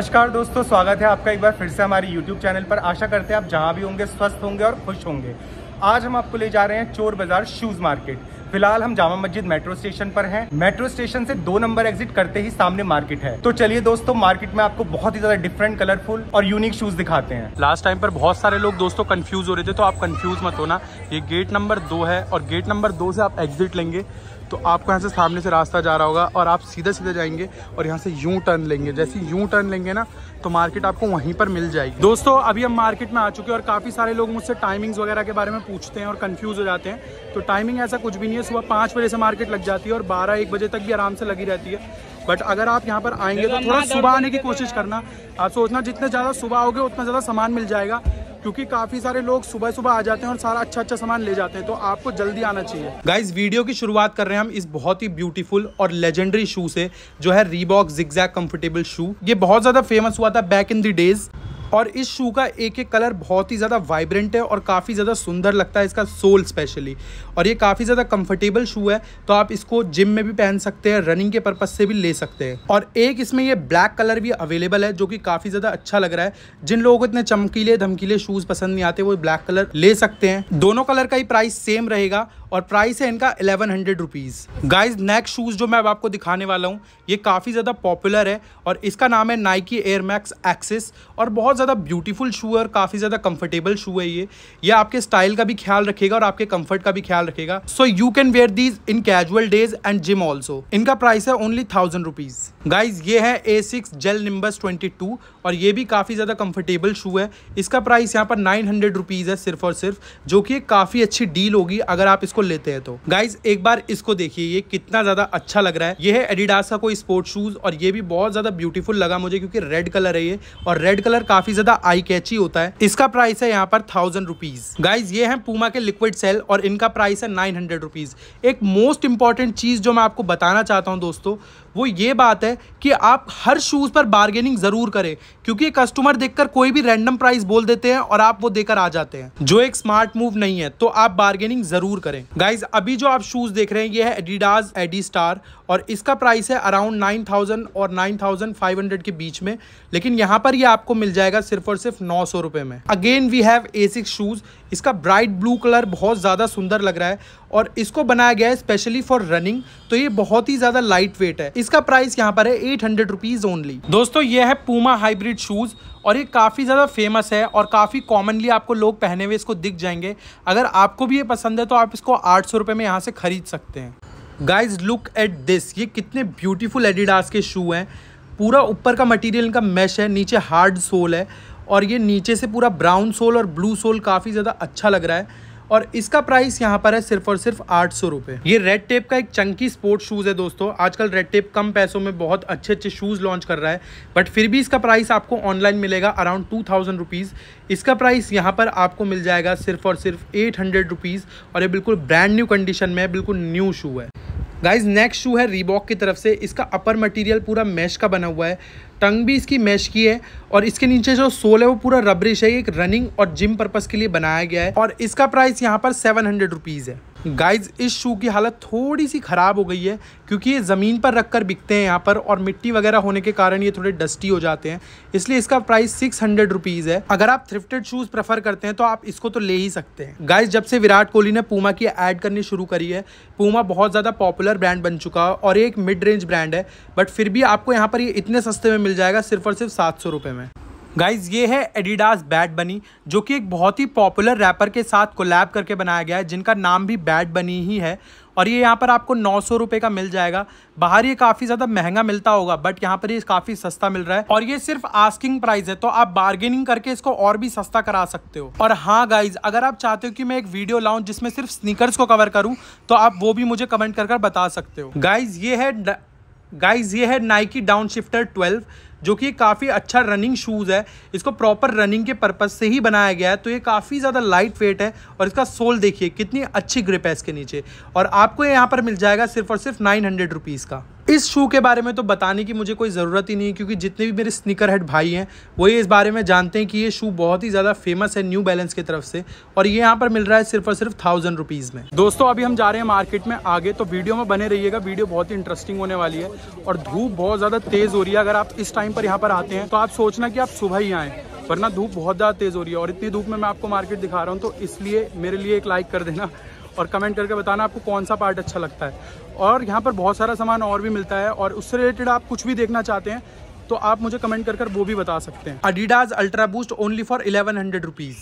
नमस्कार दोस्तों स्वागत है आपका एक बार फिर से हमारे YouTube चैनल पर आशा करते हैं आप जहां भी होंगे स्वस्थ होंगे और खुश होंगे आज हम आपको ले जा रहे हैं चोर बाजार शूज़ मार्केट फिलहाल हम जामा मस्जिद मेट्रो स्टेशन पर हैं मेट्रो स्टेशन से दो नंबर एग्जिट करते ही सामने मार्केट है तो चलिए दोस्तों मार्केट में आपको बहुत ही ज्यादा डिफरेंट कलरफुल और यूनिक शूज दिखाते हैं लास्ट टाइम पर बहुत सारे लोग दोस्तों कंफ्यूज हो रहे थे तो आप कंफ्यूज मत होना ये गेट नंबर दो है और गेट नंबर दो से आप एग्जिट लेंगे तो आपको यहाँ से सामने से रास्ता जा रहा होगा और आप सीधे सीधे जाएंगे और यहाँ से यूं टर्न लेंगे जैसे यूं टर्न लेंगे ना तो मार्केट आपको वहीं पर मिल जाएगी दोस्तों अभी हम मार्केट में आ चुके हैं और काफ़ी सारे लोग मुझसे टाइमिंग्स वगैरह के बारे में पूछते हैं और कन्फ्यूज़ हो जाते हैं तो टाइमिंग ऐसा कुछ भी नहीं है है सुबह पाँच बजे से मार्केट लग जाती है और बारह एक बजे तक भी आराम से लगी रहती है बट अगर आप यहाँ पर आएंगे तो थोड़ा सुबह आने की कोशिश करना आप सोचना जितने ज़्यादा सुबह आओगे उतना ज़्यादा सामान मिल जाएगा क्योंकि काफी सारे लोग सुबह सुबह आ जाते हैं और सारा अच्छा अच्छा सामान ले जाते हैं तो आपको जल्दी आना चाहिए गाइज वीडियो की शुरुआत कर रहे हैं हम इस बहुत ही ब्यूटीफुल और लेजेंडरी शू से जो है रीबॉक जिग्जैक कंफर्टेबल शू ये बहुत ज्यादा फेमस हुआ था बैक इन दी डेज और इस शू का एक एक कलर बहुत ही ज़्यादा वाइब्रेंट है और काफ़ी ज़्यादा सुंदर लगता है इसका सोल स्पेशली और ये काफ़ी ज़्यादा कंफर्टेबल शू है तो आप इसको जिम में भी पहन सकते हैं रनिंग के पर्पज़ से भी ले सकते हैं और एक इसमें ये ब्लैक कलर भी अवेलेबल है जो कि काफ़ी ज़्यादा अच्छा लग रहा है जिन लोगों को इतने चमकीले धमकीले शूज़ पसंद नहीं आते वो ब्लैक कलर ले सकते हैं दोनों कलर का ही प्राइस सेम रहेगा और प्राइस है इनका eleven hundred rupees guys next shoes जो मैं अब आपको दिखाने वाला हूँ ये काफ़ी ज़्यादा पॉपुलर है और इसका नाम है नाइकी एयर मैक्स एक्सिस और बहुत ज़्यादा ब्यूटीफुल शू है और काफ़ी ज़्यादा कंफर्टेबल शू है ये ये आपके स्टाइल का भी ख्याल रखेगा और आपके कम्फर्ट का भी ख्याल रखेगा so you can wear these in casual days and gym also इनका प्राइस है ओनली थाउजेंड रुपीज़ गाइज ये है Asics gel Nimbus twenty two और ये भी काफ़ी ज़्यादा कम्फर्टेबल शू है इसका प्राइस यहाँ पर नाइन हंड्रेड रुपीज़ है सिर्फ और सिर्फ जो कि काफ़ी अच्छी डील होगी अगर आप इसको खोल लेते हैं तो गाइज एक बार इसको देखिए ये कितना ज्यादा अच्छा लग रहा है ये है एडिडास का कोई स्पोर्ट शूज और ये भी बहुत ज्यादा ब्यूटीफुल लगा मुझे क्योंकि रेड कलर है ये और रेड कलर काफी ज्यादा आई कैची होता है इसका प्राइस है यहाँ पर थाउजेंड रुपीज गाइज ये है पूमा के लिक्विड सेल और इनका प्राइस है नाइन हंड्रेड रुपीज एक मोस्ट इंपॉर्टेंट चीज जो मैं आपको बताना चाहता हूँ दोस्तों वो ये बात है कि आप हर शूज़ पर बार्गेनिंग ज़रूर करें क्योंकि कस्टमर देखकर कोई भी रैंडम प्राइस बोल देते हैं और आप वो देकर आ जाते हैं जो एक स्मार्ट मूव नहीं है तो आप बार्गेनिंग ज़रूर करें गाइज अभी जो आप शूज़ देख रहे हैं ये है एडिडाज एडी स्टार और इसका प्राइस है अराउंड नाइन थाउजेंड और नाइन थाउजेंड फाइव हंड्रेड के बीच में लेकिन यहाँ पर ये आपको मिल जाएगा सिर्फ और सिर्फ नौ सौ रुपये में again we have Asics shoes इसका ब्राइट ब्लू कलर बहुत ज़्यादा सुंदर लग रहा है और इसको बनाया गया है स्पेशली फॉर रनिंग तो ये बहुत ही ज़्यादा लाइट वेट है इसका प्राइस यहाँ पर है एट हंड्रेड रुपीज़ ओनली दोस्तों ये है पूमा हाइब्रिड शूज़ और ये काफ़ी ज़्यादा फेमस है और काफ़ी कॉमनली आपको लोग पहने हुए इसको दिख जाएंगे अगर आपको भी ये पसंद है तो आप इसको आठ सौ में यहाँ से ख़रीद सकते हैं गाइज लुक एट दिस ये कितने ब्यूटीफुल एडिडास के शू हैं पूरा ऊपर का मटेरियल इनका मैश है नीचे हार्ड सोल है और ये नीचे से पूरा ब्राउन सोल और ब्लू सोल काफ़ी ज़्यादा अच्छा लग रहा है और इसका प्राइस यहाँ पर है सिर्फ और सिर्फ आठ सौ रुपये ये रेड टेप का एक चंकी स्पोर्ट शूज़ है दोस्तों आजकल रेड टेप कम पैसों में बहुत अच्छे अच्छे शूज़ लॉन्च कर रहा है बट फिर भी इसका प्राइस आपको ऑनलाइन मिलेगा अराउंड टू थाउजेंड रुपीज़ इसका प्राइस यहाँ पर आपको मिल जाएगा सिर्फ और सिर्फ एट हंड्रेड रुपीज़ और ये बिल्कुल ब्रांड न्यू कंडीशन में है बिल्कुल न्यू शू है गाइज नेक्स्ट शू है रीबॉक की तरफ से इसका अपर मटीरियल पूरा मैश का बना हुआ है टंग भी इसकी मैश की है और इसके नीचे जो सोल है वो पूरा रबरिश है एक रनिंग और जिम पर्पज़ के लिए बनाया गया है और इसका प्राइस यहाँ पर सेवन हंड्रेड रुपीज़ है गाइज इस शू की हालत थोड़ी सी ख़राब हो गई है क्योंकि ये ज़मीन पर रख कर बिकते हैं यहाँ पर और मिट्टी वगैरह होने के कारण ये थोड़े डस्टी हो जाते हैं इसलिए इसका प्राइस सिक्स हंड्रेड रुपीज़ है अगर आप थ्रिफ्टेड शूज़ प्रेफर करते हैं तो आप इसको तो ले ही सकते हैं गाइज जब से विराट कोहली ने पूमा की ऐड करनी शुरू करी है पूमा बहुत ज़्यादा पॉपुलर ब्रांड बन चुका है और एक मिड रेंज ब्रांड है बट फिर भी आपको यहाँ पर ये इतने सस्ते में मिल जाएगा सिर्फ और सिर्फ सात सौ रुपये में गाइज ये है एडिडास बैट बनी जो कि एक बहुत ही पॉपुलर रैपर के साथ कोलैब करके बनाया गया है जिनका नाम भी बैट बनी ही है और ये यहाँ पर आपको नौ सौ रुपये का मिल जाएगा बाहर ये काफ़ी ज़्यादा महंगा मिलता होगा बट यहाँ पर ये काफ़ी सस्ता मिल रहा है और ये सिर्फ आस्किंग प्राइस है तो आप बार्गेनिंग करके इसको और भी सस्ता करा सकते हो और हाँ गाइज अगर आप चाहते हो कि मैं एक वीडियो लाऊँ जिसमें सिर्फ स्निकर्स को कवर करूँ तो आप वो भी मुझे कमेंट कर, कर बता सकते हो गाइज ये है गाइज ये है नाइकी डाउन शिफ्टर ट्वेल्व जो कि काफ़ी अच्छा रनिंग शूज़ है इसको प्रॉपर रनिंग के पर्पज़ से ही बनाया गया है तो ये काफ़ी ज़्यादा लाइट वेट है और इसका सोल देखिए कितनी अच्छी ग्रिप है इसके नीचे और आपको यहाँ पर मिल जाएगा सिर्फ और सिर्फ नाइन हंड्रेड रुपीज़ का इस शू के बारे में तो बताने की मुझे कोई ज़रूरत ही नहीं है क्योंकि जितने भी मेरे स्निकर हेड भाई हैं वो ये इस बारे में जानते हैं कि ये शू बहुत ही ज़्यादा फेमस है न्यू बैलेंस की तरफ से और ये यहाँ पर मिल रहा है सिर्फ और सिर्फ थाउजेंड रुपीज़ में दोस्तों अभी हम जा रहे हैं मार्केट में आगे तो वीडियो में बने रहिएगा वीडियो बहुत ही इंटरेस्टिंग होने वाली है और धूप बहुत ज़्यादा तेज़ हो रही है अगर आप इस टाइम पर यहाँ पर आते हैं तो आप सोचना कि आप सुबह ही आएँ वरना धूप बहुत ज़्यादा तेज़ हो रही है और इतनी धूप में मैं आपको मार्केट दिखा रहा हूँ तो इसलिए मेरे लिए एक लाइक कर देना और कमेंट करके बताना आपको कौन सा पार्ट अच्छा लगता है और यहाँ पर बहुत सारा सामान और भी मिलता है और उससे रिलेटेड आप कुछ भी देखना चाहते हैं तो आप मुझे कमेंट कर वो भी बता सकते हैं Adidas ultra boost only for eleven hundred rupees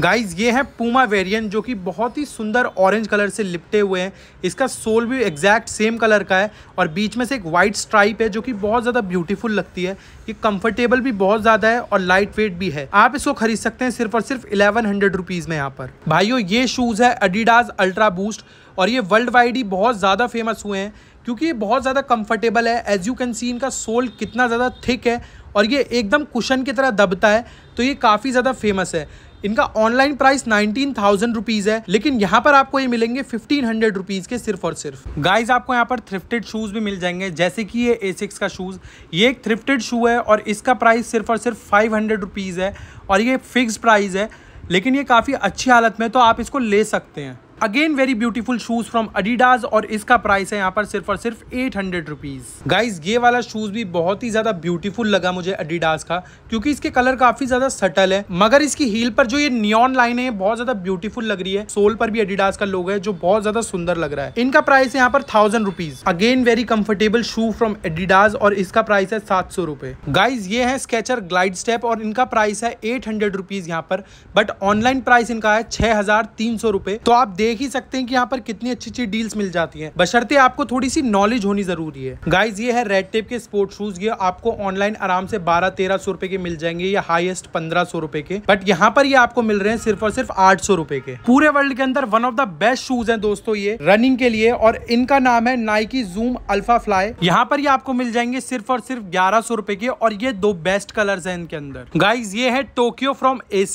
guys ये है पूमा वेरिएंट जो कि बहुत ही सुंदर ऑरेंज कलर से लिपटे हुए हैं इसका सोल भी एग्जैक्ट सेम कलर का है और बीच में से एक वाइट स्ट्राइप है जो कि बहुत ज़्यादा ब्यूटीफुल लगती है ये कंफर्टेबल भी बहुत ज़्यादा है और लाइट वेट भी है आप इसको खरीद सकते हैं सिर्फ और सिर्फ इलेवन हंड्रेड रुपीज़ में यहाँ पर भाइयों ये शूज़ है अडिडाज अल्ट्रा बूस्ट और ये वर्ल्ड वाइड ही बहुत ज़्यादा फेमस हुए हैं क्योंकि ये बहुत ज़्यादा कम्फर्टेबल है एज यू कैन सी इनका सोल कितना ज़्यादा थिक है और ये एकदम कुशन की तरह दबता है तो ये काफ़ी ज़्यादा फेमस है इनका online price nineteen thousand rupees है लेकिन यहाँ पर आपको ये मिलेंगे फिफ्टीन हंड्रेड रुपीज के सिर्फ और सिर्फ गाइज आपको यहाँ पर थ्रिफ्टेड शूज भी मिल जाएंगे जैसे कि ये ए सिक्स का शूज ये एक थ्रिफ्टेड शू है और इसका प्राइस सिर्फ और सिर्फ फाइव हंड्रेड रुपीज है और ये फिक्स प्राइस है लेकिन ये काफ़ी अच्छी हालत में तो आप इसको ले सकते हैं again very beautiful shoes from Adidas और इसका प्राइस है यहाँ पर सिर्फ और सिर्फ एट हंड्रेड रुपीज़ गाइज ये वाला शूज भी बहुत ही ज़्यादा ब्यूटीफुल लगा मुझे अडिडाज का क्योंकि इसके कलर काफ़ी ज़्यादा सटल है मगर इसकी हील पर जो ये नियॉन लाइन है बहुत ज़्यादा ब्यूटीफुल लग रही है सोल पर भी अडिडाज का लोग है जो बहुत ज़्यादा सुंदर लग रहा है इनका प्राइस है यहाँ पर thousand rupees again very comfortable shoe from Adidas और इसका प्राइस है सात सौ रुपये गाइज ये है स्केचर ग्लाइड स्टेप और इनका प्राइस है एट हंड्रेड रुपीज़ यहाँ पर बट ऑनलाइन प्राइस इनका है छह हज़ार तीन सौ रुपए तो आप देख देख ही सकते हैं कि यहाँ पर कितनी अच्छी अच्छी डील्स मिल जाती है बशर्ते आपको थोड़ी सी नॉलेज होनी जरूरी है गाइज ये है रेड टेप के स्पोर्ट्स शूज ये आपको ऑनलाइन आराम से बारह तेरह सौ रुपए के मिल जाएंगे या हाईएस्ट पंद्रह सौ रुपए के बट यहाँ पर ये आपको मिल रहे हैं सिर्फ और सिर्फ आठ सौ रुपए के पूरे वर्ल्ड के अंदर one of the best shoes है दोस्तों ये रनिंग के लिए और इनका नाम है नाइकी जूम अल्फा फ्लाई यहाँ पर ये आपको मिल जाएंगे सिर्फ और सिर्फ ग्यारह सौ रुपए के और ये दो बेस्ट कलर्स हैं इनके अंदर गाइज ये है टोक्यो फ्रॉम ए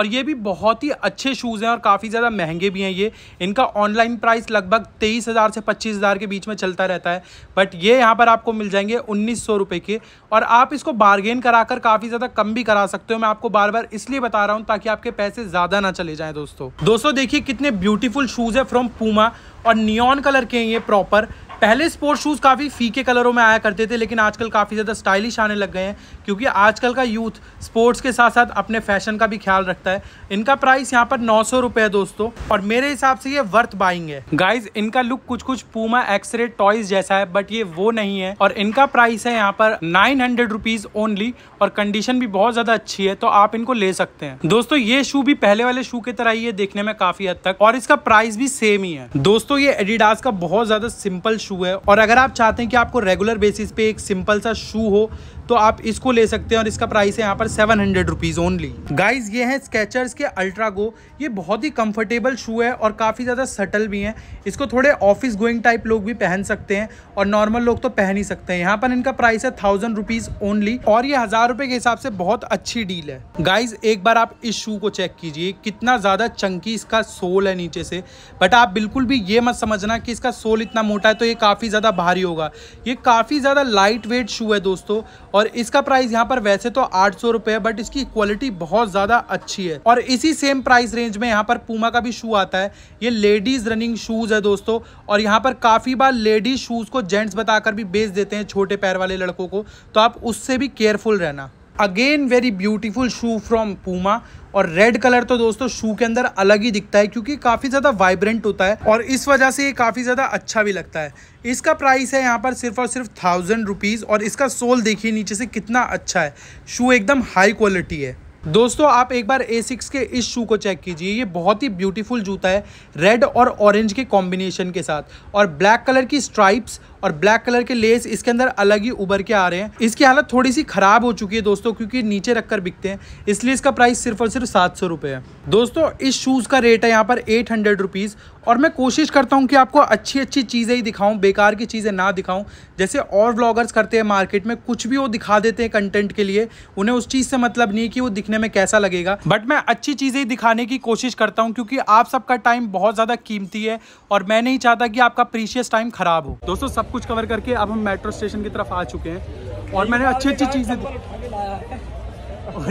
और ये भी बहुत ही अच्छे शूज हैं और काफी ज्यादा महंगे भी हैं ये चाहिए इनका ऑनलाइन प्राइस लगभग तेईस हज़ार से पच्चीस हज़ार के बीच में चलता रहता है बट ये यहाँ पर आपको मिल जाएंगे उन्नीस सौ रुपये के और आप इसको बार्गेन करा कर काफ़ी ज़्यादा कम भी करा सकते हो मैं आपको बार बार इसलिए बता रहा हूँ ताकि आपके पैसे ज़्यादा ना चले जाएँ दोस्तों दोस्तों देखिए कितने ब्यूटीफुल शूज़ है फ्रॉम पूमा और नियॉन कलर के हैं ये प्रॉपर पहले स्पोर्ट्स शूज़ काफ़ी फीके कलरों में आया करते थे लेकिन आजकल काफ़ी ज़्यादा स्टाइलिश आने लग गए हैं क्योंकि आजकल का यूथ स्पोर्ट्स के साथ साथ अपने फैशन का भी ख्याल रखता है इनका प्राइस यहाँ पर नौ सौ है दोस्तों और मेरे हिसाब से ये वर्थ बाइंग है गाइज इनका लुक कुछ कुछ पूमा एक्सरे टॉयज जैसा है बट ये वो नहीं है और इनका प्राइस है यहाँ पर नाइन हंड्रेड रुपीज़ ओनली और कंडीशन भी बहुत ज़्यादा अच्छी है तो आप इनको ले सकते हैं दोस्तों ये शू भी पहले वाले शू की तरह ही है देखने में काफ़ी हद तक और इसका प्राइस भी सेम ही है दोस्तों ये एडिडास का बहुत ज़्यादा सिंपल शू शू है और अगर आप चाहते हैं कि आपको रेगुलर बेसिस पे एक सिंपल सा शू हो तो आप इसको ले सकते हैं और इसका प्राइस है यहाँ पर seven hundred rupees only guys ये है स्केचर्स के अल्ट्रा गो ये बहुत ही कंफर्टेबल शू है और काफ़ी ज़्यादा सटल भी है इसको थोड़े ऑफिस गोइंग टाइप लोग भी पहन सकते हैं और नॉर्मल लोग तो पहन ही सकते हैं यहाँ पर इनका प्राइस है थाउजेंड रुपीज़ ओनली और ये हज़ार रुपए के हिसाब से बहुत अच्छी डील है गाइज एक बार आप इस शू को चेक कीजिए कितना ज़्यादा चंकी इसका सोल है नीचे से बट आप बिल्कुल भी ये मत समझना कि इसका सोल इतना मोटा है तो ये काफ़ी ज़्यादा भारी होगा ये काफ़ी ज़्यादा लाइट वेट शू है दोस्तों और और इसका प्राइस यहाँ पर वैसे तो आठ सौ रुपए है बट इसकी क्वालिटी बहुत ज्यादा अच्छी है और इसी सेम प्राइस रेंज में यहाँ पर पूमा का भी शू आता है ये लेडीज रनिंग शूज है दोस्तों और यहाँ पर काफी बार लेडीज शूज को जेंट्स बताकर भी बेच देते हैं छोटे पैर वाले लड़कों को तो आप उससे भी केयरफुल रहना again very beautiful shoe from Puma और रेड कलर तो दोस्तों शू के अंदर अलग ही दिखता है क्योंकि काफ़ी ज़्यादा वाइब्रेंट होता है और इस वजह से ये काफ़ी ज़्यादा अच्छा भी लगता है इसका प्राइस है यहाँ पर सिर्फ और सिर्फ थाउजेंड रुपीज़ और इसका सोल देखिए नीचे से कितना अच्छा है शू एकदम हाई क्वालिटी है दोस्तों आप एक बार ए सिक्स के इस शू को चेक कीजिए ये बहुत ही ब्यूटीफुल जूता है रेड और ऑरेंज के कॉम्बिनेशन के साथ और ब्लैक कलर की स्ट्राइप्स और ब्लैक कलर के लेस इसके अंदर अलग ही उभर के आ रहे हैं इसकी हालत थोड़ी सी खराब हो चुकी है दोस्तों क्योंकि नीचे रखकर बिकते हैं इसलिए इसका प्राइस सिर्फ और सिर्फ सात सौ रुपये है दोस्तों इस शूज़ का रेट है यहाँ पर एट हंड्रेड रुपीज़ और मैं कोशिश करता हूँ कि आपको अच्छी अच्छी चीज़ें ही दिखाऊँ बेकार की चीज़ें ना दिखाऊँ जैसे और ब्लॉगर्स करते हैं मार्केट में कुछ भी वो दिखा देते हैं कंटेंट के लिए उन्हें उस चीज़ से मतलब नहीं कि वो दिखने देखने में कैसा लगेगा बट मैं अच्छी चीज़ें ही दिखाने की कोशिश करता हूँ क्योंकि आप सबका टाइम बहुत ज़्यादा कीमती है और मैं नहीं चाहता कि आपका प्रीशियस टाइम खराब हो दोस्तों सब कुछ कवर करके अब हम मेट्रो स्टेशन की तरफ आ चुके हैं और मैंने अच्छी अच्छी चीज़ें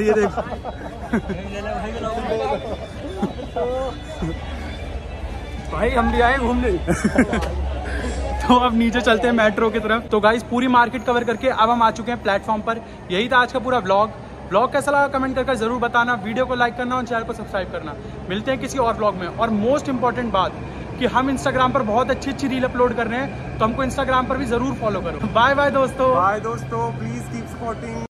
ये देख भाई हम भी आए घूमने तो अब नीचे चलते हैं मेट्रो की तरफ तो गाइज पूरी मार्केट कवर करके अब हम आ चुके हैं प्लेटफॉर्म पर यही था आज का पूरा ब्लॉग ब्लॉग कैसा लगा कमेंट करके ज़रूर बताना वीडियो को लाइक करना और चैनल को सब्सक्राइब करना मिलते हैं किसी और ब्लॉग में और मोस्ट इंपॉर्टेंट बात कि हम इंस्टाग्राम पर बहुत अच्छी अच्छी रील अपलोड कर रहे हैं तो हमको इंस्टाग्राम पर भी जरूर फॉलो करो बाय बाय दोस्तों बाय दोस्तों प्लीज कीप सपोर्टिंग